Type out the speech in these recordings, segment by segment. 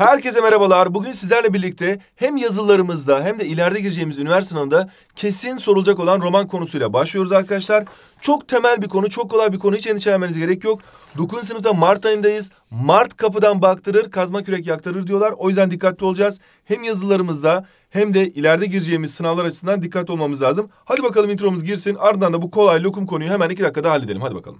Herkese merhabalar. Bugün sizlerle birlikte hem yazılarımızda hem de ileride gireceğimiz üniversite sınavında kesin sorulacak olan roman konusuyla başlıyoruz arkadaşlar. Çok temel bir konu, çok kolay bir konu. Hiç endişelenmeniz gerek yok. 9. sınıfta Mart ayındayız. Mart kapıdan baktırır, kazma kürek yaktırır diyorlar. O yüzden dikkatli olacağız. Hem yazılarımızda hem de ileride gireceğimiz sınavlar açısından dikkat olmamız lazım. Hadi bakalım intromuz girsin. Ardından da bu kolay lokum konuyu hemen iki dakikada halledelim. Hadi bakalım.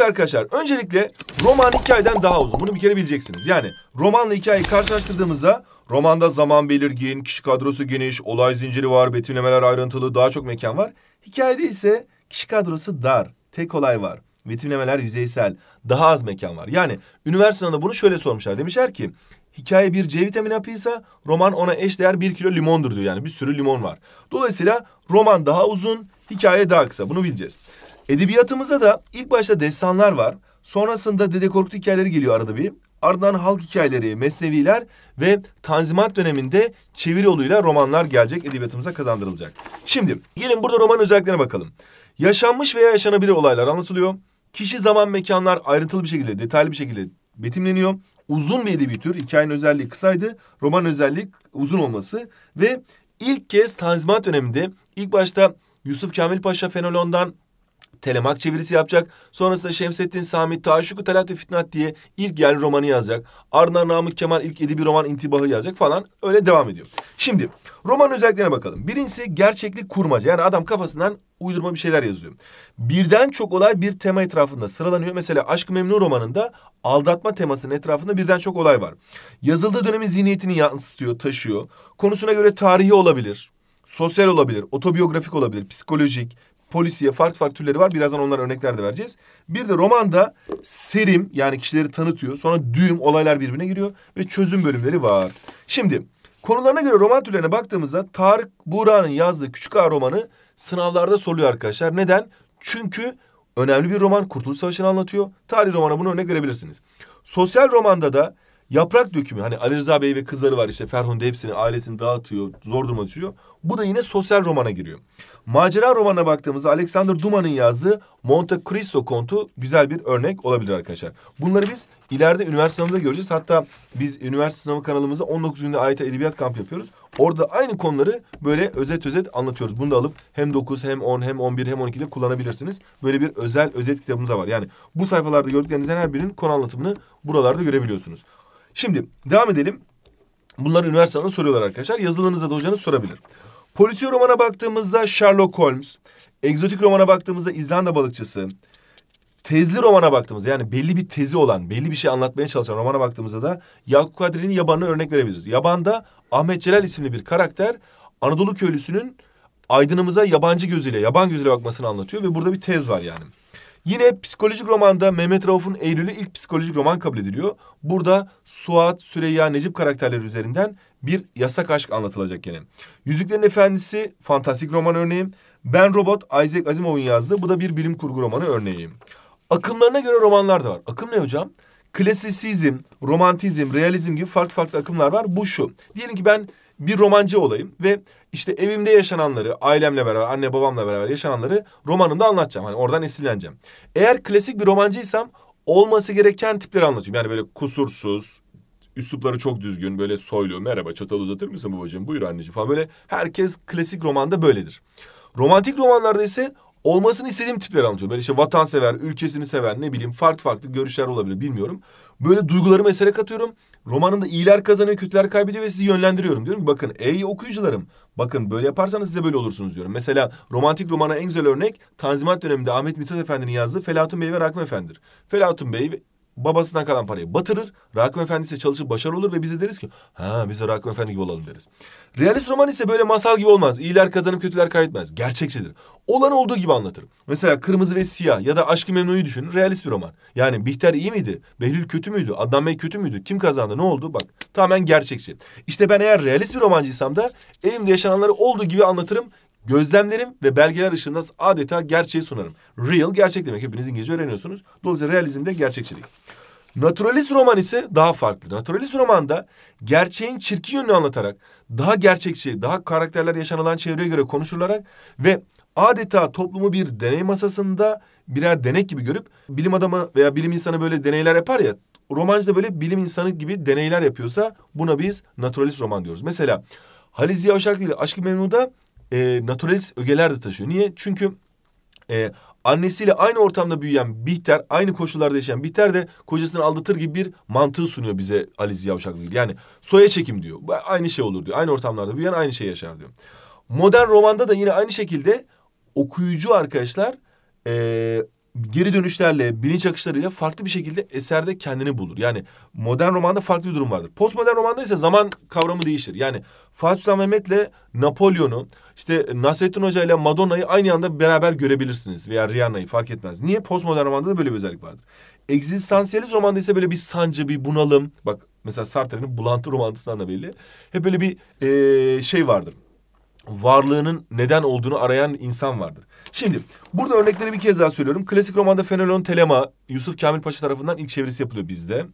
Evet arkadaşlar öncelikle roman hikayeden daha uzun. Bunu bir kere bileceksiniz. Yani romanla hikayeyi karşılaştırdığımızda romanda zaman belirgin, kişi kadrosu geniş, olay zinciri var, betimlemeler ayrıntılı, daha çok mekan var. Hikayede ise kişi kadrosu dar, tek olay var. Betimlemeler yüzeysel, daha az mekan var. Yani üniversitede bunu şöyle sormuşlar. Demişler ki hikaye bir C vitamini hapıysa roman ona eş değer bir kilo limondur diyor. Yani bir sürü limon var. Dolayısıyla roman daha uzun, hikaye daha kısa. Bunu bileceğiz. Edebiyatımızda da ilk başta destanlar var. Sonrasında Dede Korkut hikayeleri geliyor arada bir. Ardından halk hikayeleri, mesneviler ve Tanzimat döneminde çeviri yoluyla romanlar gelecek, edebiyatımıza kazandırılacak. Şimdi gelin burada roman özelliklerine bakalım. Yaşanmış veya yaşanabilir olaylar anlatılıyor. Kişi, zaman, mekanlar ayrıntılı bir şekilde, detaylı bir şekilde betimleniyor. Uzun bir edebi tür, hikayenin özelliği kısaydı, roman özelliği uzun olması ve ilk kez Tanzimat döneminde ilk başta Yusuf Kamil Paşa Fenolon'dan Telemak çevirisi yapacak. Sonrasında Şemsettin Sami Taşuku Talat ve Fitnat diye ilk yerli romanı yazacak. Ardından Namık Kemal ilk edebi roman intibahı yazacak falan öyle devam ediyor. Şimdi romanın özelliklerine bakalım. Birincisi gerçeklik kurmaca. Yani adam kafasından uydurma bir şeyler yazıyor. Birden çok olay bir tema etrafında sıralanıyor. Mesela Aşk Memnu romanında aldatma temasının etrafında birden çok olay var. Yazıldığı dönemin zihniyetini yansıtıyor, taşıyor. Konusuna göre tarihi olabilir sosyal olabilir, otobiyografik olabilir, psikolojik, polisiye farklı farklı türleri var. Birazdan onlara örnekler de vereceğiz. Bir de romanda serim yani kişileri tanıtıyor. Sonra düğüm olaylar birbirine giriyor ve çözüm bölümleri var. Şimdi konularına göre roman türlerine baktığımızda Tarık Buğra'nın yazdığı Küçük Ağa romanı sınavlarda soruluyor arkadaşlar. Neden? Çünkü önemli bir roman Kurtuluş Savaşı'nı anlatıyor. Tarih romanı bunu örnek verebilirsiniz. Sosyal romanda da Yaprak dökümü hani Ali Rıza Bey ve kızları var işte Ferhunde hepsini ailesini dağıtıyor zor duruma düşüyor. Bu da yine sosyal romana giriyor. Macera romanına baktığımızda Alexander Duman'ın yazdığı Monte Cristo kontu güzel bir örnek olabilir arkadaşlar. Bunları biz ileride üniversite sınavında göreceğiz. Hatta biz üniversite sınavı kanalımızda 19 günde AYT Edebiyat Kampı yapıyoruz. Orada aynı konuları böyle özet özet anlatıyoruz. Bunu da alıp hem 9 hem 10 hem 11 hem 12'de kullanabilirsiniz. Böyle bir özel özet kitabımız da var. Yani bu sayfalarda gördüklerinizden her birinin konu anlatımını buralarda görebiliyorsunuz. Şimdi devam edelim. Bunları üniversiteden soruyorlar arkadaşlar. Yazılarınızda da hocanız sorabilir. Polisiye romana baktığımızda Sherlock Holmes. Egzotik romana baktığımızda İzlanda balıkçısı. Tezli romana baktığımızda yani belli bir tezi olan, belli bir şey anlatmaya çalışan romana baktığımızda da Yakup Kadri'nin Yaban'ına örnek verebiliriz. Yaban'da Ahmet Celal isimli bir karakter Anadolu köylüsünün aydınımıza yabancı gözüyle, yaban gözüyle bakmasını anlatıyor ve burada bir tez var yani. Yine psikolojik romanda Mehmet Rauf'un Eylül'ü ilk psikolojik roman kabul ediliyor. Burada Suat, Süreyya, Necip karakterleri üzerinden bir yasak aşk anlatılacak gene. Yüzüklerin Efendisi fantastik roman örneği. Ben Robot Isaac Asimov'un yazdığı bu da bir bilim kurgu romanı örneği. Akımlarına göre romanlar da var. Akım ne hocam? Klasisizm, romantizm, realizm gibi farklı farklı akımlar var. Bu şu. Diyelim ki ben bir romancı olayım ve işte evimde yaşananları, ailemle beraber, anne babamla beraber yaşananları romanımda anlatacağım. Hani oradan esinleneceğim. Eğer klasik bir romancıysam olması gereken tipleri anlatıyorum. Yani böyle kusursuz, üslupları çok düzgün, böyle soylu. Merhaba çatal uzatır mısın babacığım? Buyur anneciğim falan. Böyle herkes klasik romanda böyledir. Romantik romanlarda ise olmasını istediğim tipleri anlatıyorum. Ben işte vatansever, ülkesini seven ne bileyim farklı farklı görüşler olabilir bilmiyorum. Böyle duygularımı esere katıyorum. Romanımda iyiler kazanıyor, kötüler kaybediyor ve sizi yönlendiriyorum. Diyorum ki bakın ey okuyucularım bakın böyle yaparsanız size böyle olursunuz diyorum. Mesela romantik romana en güzel örnek Tanzimat döneminde Ahmet Mithat Efendi'nin yazdığı Felatun Bey ve Rakım Efendi'dir. Felatun Bey babasından kalan parayı batırır. Rakım Efendi ise çalışır, başarılı olur ve bize deriz ki ha biz de Rakım Efendi gibi olalım deriz. Realist roman ise böyle masal gibi olmaz. İyiler kazanıp kötüler kaybetmez. Gerçekçidir. Olan olduğu gibi anlatır. Mesela Kırmızı ve Siyah ya da Aşk-ı Memnu'yu düşünün. Realist bir roman. Yani Bihter iyi miydi? Behlül kötü müydü? Adnan Bey kötü müydü? Kim kazandı? Ne oldu? Bak tamamen gerçekçi. İşte ben eğer realist bir romancıysam da evimde yaşananları olduğu gibi anlatırım. Gözlemlerim ve belgeler ışığında adeta gerçeği sunarım. Real gerçek demek. Hepiniz İngilizce öğreniyorsunuz. Dolayısıyla realizm de gerçekçilik. Naturalist roman ise daha farklı. Naturalist romanda gerçeğin çirkin yönünü anlatarak daha gerçekçi, daha karakterler yaşanılan çevreye göre konuşularak ve adeta toplumu bir deney masasında birer denek gibi görüp bilim adamı veya bilim insanı böyle deneyler yapar ya romancıda böyle bilim insanı gibi deneyler yapıyorsa buna biz naturalist roman diyoruz. Mesela Halil Ziya Uşaklı ile Aşk-ı Memnu'da e, naturalist ögeler de taşıyor. Niye? Çünkü e, annesiyle aynı ortamda büyüyen Bihter, aynı koşullarda yaşayan Bihter de kocasını aldatır gibi bir mantığı sunuyor bize Ali Ziya Uşaklıgil. Yani soya çekim diyor. Aynı şey olur diyor. Aynı ortamlarda büyüyen aynı şey yaşar diyor. Modern romanda da yine aynı şekilde okuyucu arkadaşlar e, geri dönüşlerle, bilinç akışlarıyla farklı bir şekilde eserde kendini bulur. Yani modern romanda farklı bir durum vardır. Postmodern romanda ise zaman kavramı değişir. Yani Fatih Sultan Mehmet'le Napolyon'u, işte Nasrettin Hoca ile Madonna'yı aynı anda beraber görebilirsiniz veya Rihanna'yı fark etmez. Niye? Postmodern romanda da böyle bir özellik vardır. Egzistansiyelist romanda ise böyle bir sancı, bir bunalım. Bak mesela Sartre'nin bulantı romantısından da belli. Hep böyle bir ee, şey vardır. Varlığının neden olduğunu arayan insan vardır. Şimdi burada örnekleri bir kez daha söylüyorum. Klasik romanda Fenelon Telema, Yusuf Kamil Paşa tarafından ilk çevirisi yapılıyor bizde.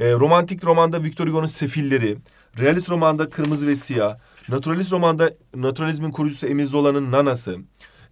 E, romantik romanda Victor Hugo'nun Sefilleri, Realist romanda Kırmızı ve Siyah, Naturalist romanda naturalizmin kurucusu Emil Zola'nın Nana'sı,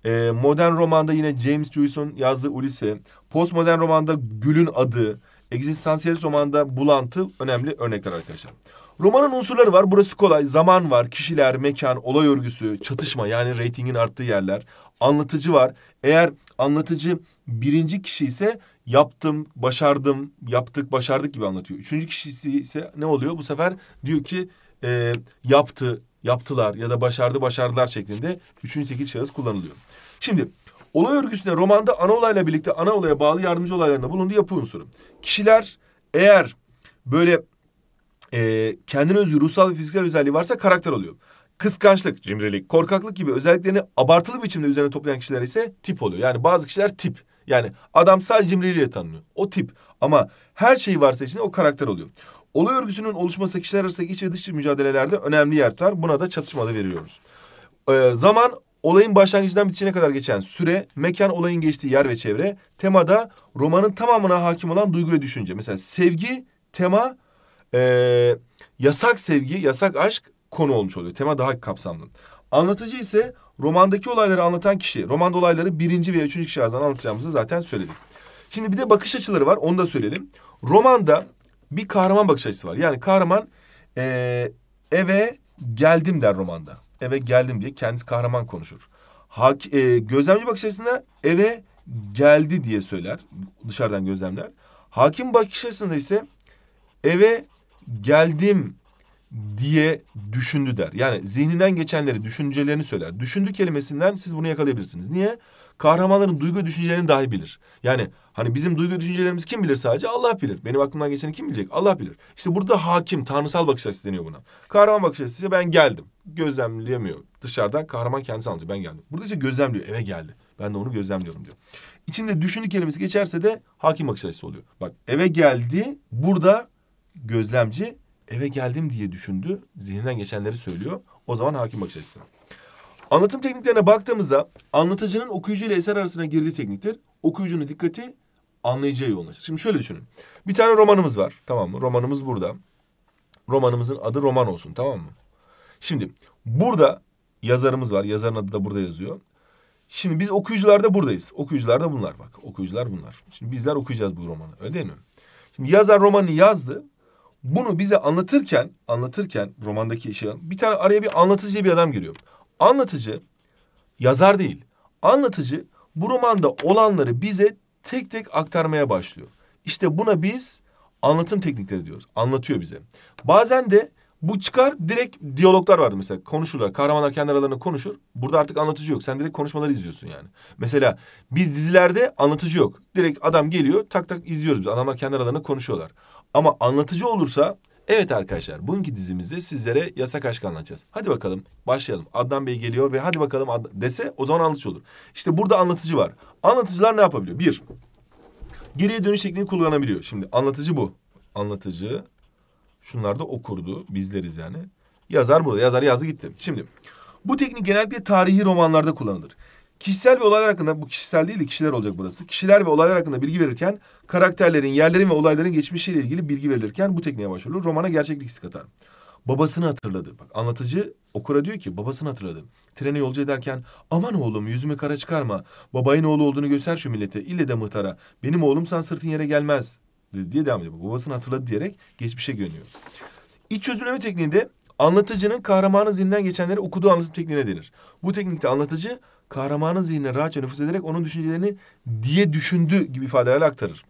e, modern romanda yine James Joyce'un yazdığı Ulysses, postmodern romanda Gül'ün Adı, egzistansiyelist romanda Bulantı önemli örnekler arkadaşlar. Romanın unsurları var. Burası kolay. Zaman var, kişiler, mekan, olay örgüsü, çatışma yani reytingin arttığı yerler. Anlatıcı var. Eğer Anlatıcı birinci kişi ise yaptım, başardım, yaptık, başardık gibi anlatıyor. Üçüncü kişisi ise ne oluyor? Bu sefer diyor ki e, yaptı, yaptılar ya da başardı, başardılar şeklinde üçüncü tekil şahıs kullanılıyor. Şimdi olay örgüsüne romanda ana olayla birlikte ana olaya bağlı yardımcı olaylarında bulunduğu yapı unsuru. Kişiler eğer böyle e, kendine özgü ruhsal ve fiziksel özelliği varsa karakter oluyor. Kıskançlık, cimrilik, korkaklık gibi özelliklerini abartılı biçimde üzerine toplayan kişiler ise tip oluyor. Yani bazı kişiler tip. Yani adam sadece cimriliğiyle tanınıyor. O tip. Ama her şeyi varsa içinde o karakter oluyor. Olay örgüsünün oluşması kişiler arasındaki iç ve dış mücadelelerde önemli yer tutar. Buna da çatışma da veriyoruz. Ee, zaman olayın başlangıcından bitişine kadar geçen süre, mekan olayın geçtiği yer ve çevre, temada romanın tamamına hakim olan duygu ve düşünce. Mesela sevgi, tema, e, yasak sevgi, yasak aşk, konu olmuş oluyor. Tema daha kapsamlı. Anlatıcı ise romandaki olayları anlatan kişi. Romanda olayları birinci veya üçüncü kişi ağzından anlatacağımızı zaten söyledik. Şimdi bir de bakış açıları var onu da söyleyelim. Romanda bir kahraman bakış açısı var. Yani kahraman ee, eve geldim der romanda. Eve geldim diye kendisi kahraman konuşur. Hak, e, gözlemci bakış açısında eve geldi diye söyler. Dışarıdan gözlemler. Hakim bakış açısında ise eve geldim diye düşündü der. Yani zihninden geçenleri, düşüncelerini söyler. Düşündü kelimesinden siz bunu yakalayabilirsiniz. Niye? Kahramanların duygu düşüncelerini dahi bilir. Yani hani bizim duygu düşüncelerimiz kim bilir sadece? Allah bilir. Benim aklımdan geçeni kim bilecek? Allah bilir. İşte burada hakim, tanrısal bakış açısı deniyor buna. Kahraman bakış açısı ise ben geldim. Gözlemleyemiyor. Dışarıdan kahraman kendisi anlatıyor. Ben geldim. Burada ise gözlemliyor. Eve geldi. Ben de onu gözlemliyorum diyor. İçinde düşündü kelimesi geçerse de hakim bakış açısı oluyor. Bak eve geldi. Burada gözlemci eve geldim diye düşündü. Zihninden geçenleri söylüyor. O zaman hakim bakış açısı. Anlatım tekniklerine baktığımızda anlatıcının okuyucu ile eser arasına girdiği tekniktir. Okuyucunun dikkati anlayıcıya yoğunlaşır. Şimdi şöyle düşünün. Bir tane romanımız var. Tamam mı? Romanımız burada. Romanımızın adı roman olsun. Tamam mı? Şimdi burada yazarımız var. Yazarın adı da burada yazıyor. Şimdi biz okuyucular da buradayız. okuyucular da bunlar bak. Okuyucular bunlar. Şimdi bizler okuyacağız bu romanı. Öyle değil mi? Şimdi yazar romanı yazdı bunu bize anlatırken anlatırken romandaki şey bir tane araya bir anlatıcı bir adam giriyor. Anlatıcı yazar değil. Anlatıcı bu romanda olanları bize tek tek aktarmaya başlıyor. İşte buna biz anlatım teknikleri diyoruz. Anlatıyor bize. Bazen de bu çıkar direkt diyaloglar vardı mesela. Konuşurlar. Kahramanlar kendi aralarında konuşur. Burada artık anlatıcı yok. Sen direkt konuşmaları izliyorsun yani. Mesela biz dizilerde anlatıcı yok. Direkt adam geliyor tak tak izliyoruz. Adamlar kendi aralarında konuşuyorlar. Ama anlatıcı olursa evet arkadaşlar bugünkü dizimizde sizlere yasak aşk anlatacağız. Hadi bakalım başlayalım. Adnan Bey geliyor ve hadi bakalım dese o zaman anlatıcı olur. İşte burada anlatıcı var. Anlatıcılar ne yapabiliyor? Bir, geriye dönüş tekniği kullanabiliyor. Şimdi anlatıcı bu. Anlatıcı şunlar da okurdu. Bizleriz yani. Yazar burada. Yazar yazı gitti. Şimdi bu teknik genellikle tarihi romanlarda kullanılır. Kişisel ve olaylar hakkında, bu kişisel değil de kişiler olacak burası. Kişiler ve olaylar hakkında bilgi verirken karakterlerin, yerlerin ve olayların geçmişiyle ilgili bilgi verilirken bu tekniğe başvurulur. Romana gerçeklik hissi katar. Babasını hatırladı. Bak anlatıcı okura diyor ki babasını hatırladı. Treni yolcu ederken aman oğlum yüzümü kara çıkarma. Babayın oğlu olduğunu göster şu millete. İlle de mıhtara. Benim oğlumsan sırtın yere gelmez diye devam ediyor. Babasını hatırladı diyerek geçmişe görünüyor. İç çözümleme tekniğinde anlatıcının kahramanın zihninden geçenleri okuduğu anlatım tekniğine denir. Bu teknikte anlatıcı kahramanın zihnine rahatça nüfus ederek onun düşüncelerini diye düşündü gibi ifadelerle aktarır.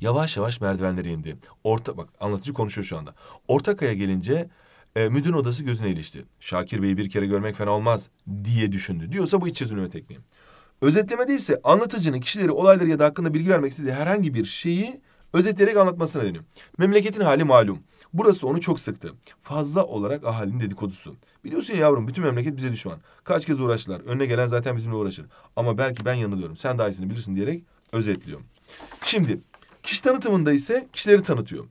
Yavaş yavaş merdivenlere indi. Orta bak anlatıcı konuşuyor şu anda. Orta kaya gelince e, müdürün odası gözüne ilişti. Şakir Bey'i bir kere görmek fena olmaz diye düşündü. Diyorsa bu iç çözülme tekniği. Özetlemede ise anlatıcının kişileri, olayları ya da hakkında bilgi vermek istediği herhangi bir şeyi Özetleyerek anlatmasına dönüyorum. Memleketin hali malum. Burası onu çok sıktı. Fazla olarak ahalinin dedikodusu. Biliyorsun ya yavrum bütün memleket bize düşman. Kaç kez uğraştılar. Önüne gelen zaten bizimle uğraşır. Ama belki ben yanılıyorum. Sen daha iyisini bilirsin diyerek özetliyorum. Şimdi kişi tanıtımında ise kişileri tanıtıyor.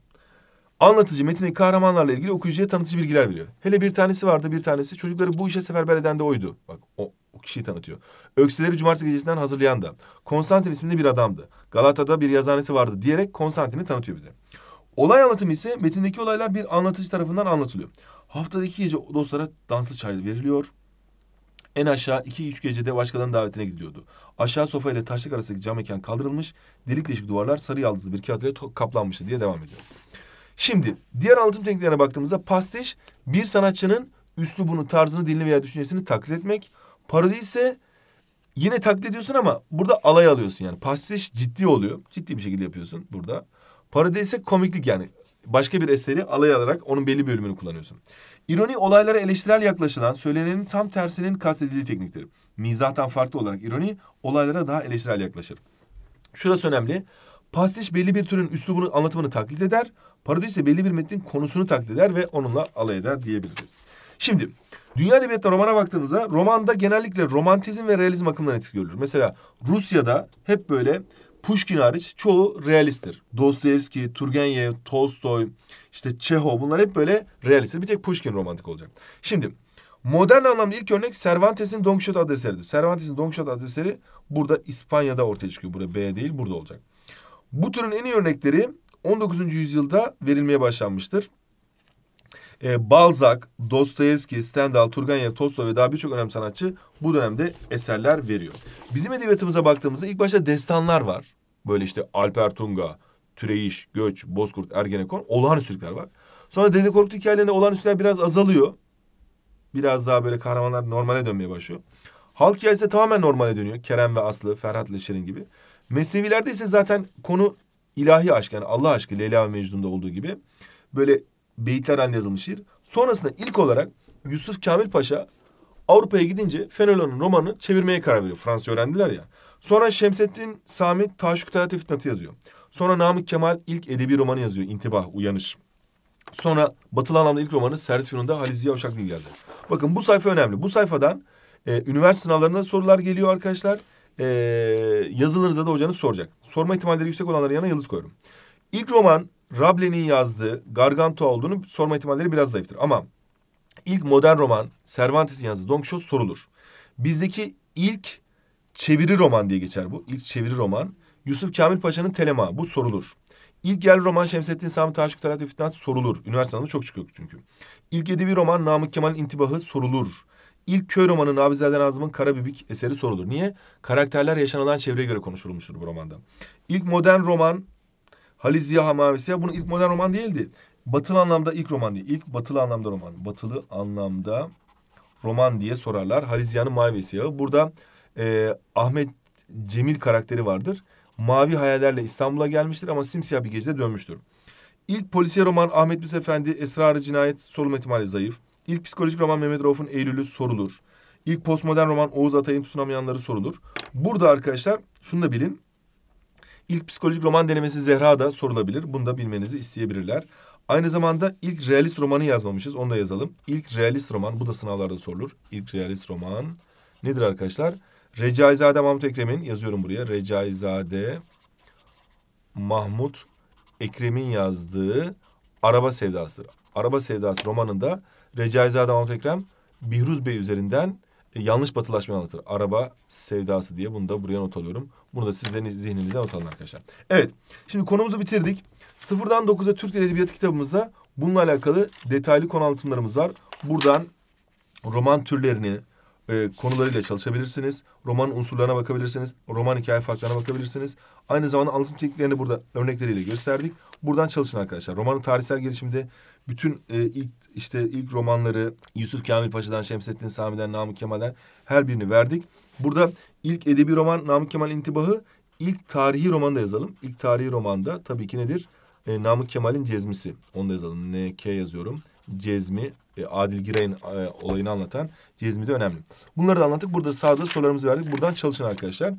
Anlatıcı metinin kahramanlarla ilgili okuyucuya tanıtıcı bilgiler veriyor. Hele bir tanesi vardı bir tanesi. Çocukları bu işe seferber eden de oydu. Bak o, o kişiyi tanıtıyor. Ökseleri cumartesi gecesinden hazırlayan da. Konstantin isimli bir adamdı. Galata'da bir yazanesi vardı diyerek Konstantin'i tanıtıyor bize. Olay anlatımı ise metindeki olaylar bir anlatıcı tarafından anlatılıyor. Haftada iki gece dostlara danslı çay veriliyor. En aşağı iki üç gecede başkalarının davetine gidiliyordu. Aşağı sofa ile taşlık arasındaki cam mekan kaldırılmış. Delik deşik duvarlar sarı yaldızlı bir kağıt ile kaplanmıştı diye devam ediyor. Şimdi diğer anlatım tekniklerine baktığımızda pastiş bir sanatçının üslubunu, tarzını, dilini veya düşüncesini taklit etmek. Parodi ise yine taklit ediyorsun ama burada alay alıyorsun yani. Pastiş ciddi oluyor. Ciddi bir şekilde yapıyorsun burada. Parodi ise komiklik yani. Başka bir eseri alay alarak onun belli bölümünü kullanıyorsun. İroni olaylara eleştirel yaklaşılan, söylenenin tam tersinin kastedildiği tekniktir. Mizahtan farklı olarak ironi olaylara daha eleştirel yaklaşır. Şurası önemli. Pastiş belli bir türün üslubunu, anlatımını taklit eder. Parodi ise belli bir metnin konusunu taklit eder ve onunla alay eder diyebiliriz. Şimdi Dünya edebiyatına romana baktığımızda romanda genellikle romantizm ve realizm akımlarının etkisi görülür. Mesela Rusya'da hep böyle Pushkin hariç çoğu realisttir. Dostoyevski, Turgenev, Tolstoy, işte Çehov bunlar hep böyle realisttir. Bir tek Pushkin romantik olacak. Şimdi modern anlamda ilk örnek Cervantes'in Don Quixote adlı eseridir. Cervantes'in Don Quixote adlı eseri burada İspanya'da ortaya çıkıyor. Burada B değil burada olacak. Bu türün en iyi örnekleri 19. yüzyılda verilmeye başlanmıştır. E, Balzac, Dostoyevski, Stendhal, Turgenev, Tolstoy ve daha birçok önemli sanatçı bu dönemde eserler veriyor. Bizim edebiyatımıza baktığımızda ilk başta destanlar var. Böyle işte Alper Tunga, Türeyiş, Göç, Bozkurt, Ergenekon olağanüstülükler var. Sonra Dede Korkut hikayelerinde olağanüstüler biraz azalıyor. Biraz daha böyle kahramanlar normale dönmeye başlıyor. Halk hikayesi tamamen normale dönüyor. Kerem ve Aslı, Ferhat ile Şirin gibi. Mesnevilerde ise zaten konu ilahi aşk yani Allah aşkı Leyla ve Mecnun'da olduğu gibi böyle beyitler halinde yazılmış şiir. Sonrasında ilk olarak Yusuf Kamil Paşa Avrupa'ya gidince Fenelon'un romanını çevirmeye karar veriyor. Fransız öğrendiler ya. Sonra Şemsettin Sami Taşuk Telatif Fitnat'ı yazıyor. Sonra Namık Kemal ilk edebi romanı yazıyor. İntibah, Uyanış. Sonra batılı anlamda ilk romanı Servet Fünun'da Halil Ziya Uşaklı yazdı. Bakın bu sayfa önemli. Bu sayfadan e, üniversite sınavlarında sorular geliyor arkadaşlar. E, yazılırsa da hocanız soracak. Sorma ihtimalleri yüksek olanların yanına yıldız koyuyorum. İlk roman Rable'nin yazdığı Garganta olduğunu sorma ihtimalleri biraz zayıftır. Ama ilk modern roman Cervantes'in yazdığı Don Quixote sorulur. Bizdeki ilk çeviri roman diye geçer bu. İlk çeviri roman Yusuf Kamil Paşa'nın Telema bu sorulur. İlk yerli roman Şemsettin Sami Taşkı Talat ve Fitnat sorulur. Üniversitede çok çıkıyor çünkü. İlk edebi roman Namık Kemal'in İntibahı sorulur. İlk köy romanı Nabizade Nazım'ın Karabibik eseri sorulur. Niye? Karakterler yaşanılan çevreye göre konuşulmuştur bu romanda. İlk modern roman Halil Ziya Hamavisiye bunun ilk modern roman değildi. Batılı anlamda ilk roman değil. İlk batılı anlamda roman. Batılı anlamda roman diye sorarlar. Halil Ziya'nın Mavi Siyahı. Burada e, Ahmet Cemil karakteri vardır. Mavi hayallerle İstanbul'a gelmiştir ama simsiyah bir gecede dönmüştür. İlk polisiye roman Ahmet Lütfü Efendi Esrarı Cinayet sorulma ihtimali zayıf. İlk psikolojik roman Mehmet Rauf'un Eylül'ü sorulur. İlk postmodern roman Oğuz Atay'ın tutunamayanları sorulur. Burada arkadaşlar şunu da bilin. İlk psikolojik roman denemesi Zehra da sorulabilir. Bunu da bilmenizi isteyebilirler. Aynı zamanda ilk realist romanı yazmamışız. Onu da yazalım. İlk realist roman. Bu da sınavlarda sorulur. İlk realist roman nedir arkadaşlar? Recaizade Mahmut Ekrem'in yazıyorum buraya. Recaizade Mahmut Ekrem'in yazdığı Araba Sevdası. Araba Sevdası romanında Recaizade Mahmut Ekrem Bihruz Bey üzerinden e, yanlış batılaşmayı anlatır. Araba sevdası diye bunu da buraya not alıyorum. Bunu da sizlerin zihninizden not alın arkadaşlar. Evet şimdi konumuzu bitirdik. Sıfırdan dokuza Türk Dil Edebiyatı kitabımızda bununla alakalı detaylı konu anlatımlarımız var. Buradan roman türlerini e, konularıyla çalışabilirsiniz. Roman unsurlarına bakabilirsiniz. Roman hikaye farklarına bakabilirsiniz. Aynı zamanda anlatım tekniklerini burada örnekleriyle gösterdik. Buradan çalışın arkadaşlar. Romanın tarihsel gelişiminde bütün e, ilk işte ilk romanları Yusuf Kamil Paşa'dan, Şemsettin Sami'den, Namık Kemal'den her birini verdik. Burada ilk edebi roman Namık Kemal intibahı, ilk tarihi da yazalım. İlk tarihi romanda tabii ki nedir? E, Namık Kemal'in Cezmisi. Onu da yazalım. NK yazıyorum. Cezmi e, Adil Giray'ın e, olayını anlatan Cezmi de önemli. Bunları da anlattık. Burada sağda sorularımızı verdik. Buradan çalışın arkadaşlar.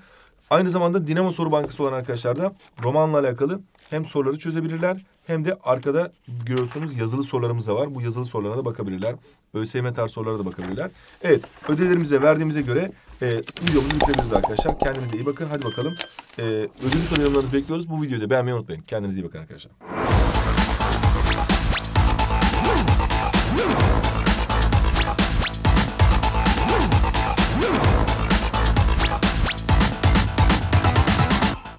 Aynı zamanda Dinamo Soru Bankası olan arkadaşlar da romanla alakalı hem soruları çözebilirler hem de arkada görüyorsunuz yazılı sorularımız da var. Bu yazılı sorulara da bakabilirler. ÖSYM tarz sorulara da bakabilirler. Evet ödevlerimize verdiğimize göre e, videomuzu bitirebiliriz arkadaşlar. Kendinize iyi bakın. Hadi bakalım. E, ödül soru bekliyoruz. Bu videoyu da beğenmeyi unutmayın. Kendinize iyi bakın arkadaşlar.